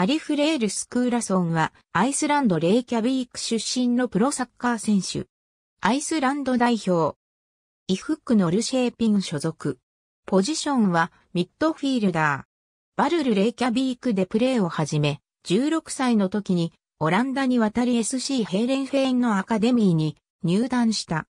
アリフレール・スクーラソンは、アイスランド・レイキャビーク出身のプロサッカー選手。アイスランド代表。イフックのルシェーピン所属。ポジションは、ミッドフィールダー。バルル・レイキャビークでプレーを始め、16歳の時に、オランダに渡り SC ヘーレンフェーンのアカデミーに入団した。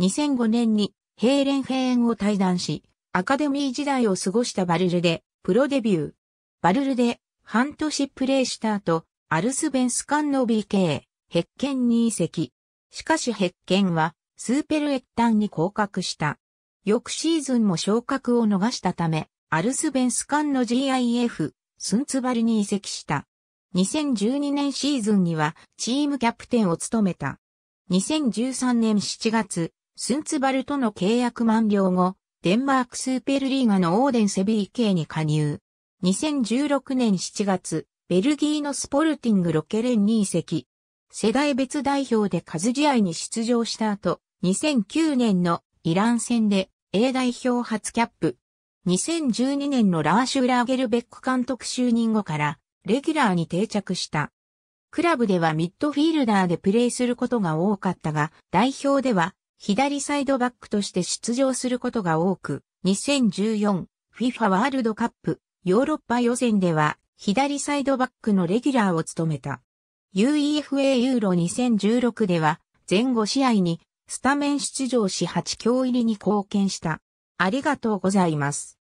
2005年にヘーレンフェーンを退団し、アカデミー時代を過ごしたバルルで、プロデビュー。バルルで半年プレーした後、アルスベンスカンの BK、ヘッケンに移籍。しかしヘッケンは、スーペルエッタンに降格した。翌シーズンも昇格を逃したため、アルスベンスカンの GIF、スンツバルに移籍した。2012年シーズンにはチームキャプテンを務めた。2013年7月、スンツバルとの契約満了後、デンマークスーペルリーガのオーデンセビー k に加入。2016年7月、ベルギーのスポルティングロケレンに移籍。世代別代表で数試合に出場した後、2009年のイラン戦で A 代表初キャップ。2012年のラーシュ・ラーゲルベック監督就任後からレギュラーに定着した。クラブではミッドフィールダーでプレーすることが多かったが、代表では左サイドバックとして出場することが多く、2014FIFA ワールドカップヨーロッパ予選では左サイドバックのレギュラーを務めた。UEFA ユーロ2016では前後試合にスタメン出場し8強入りに貢献した。ありがとうございます。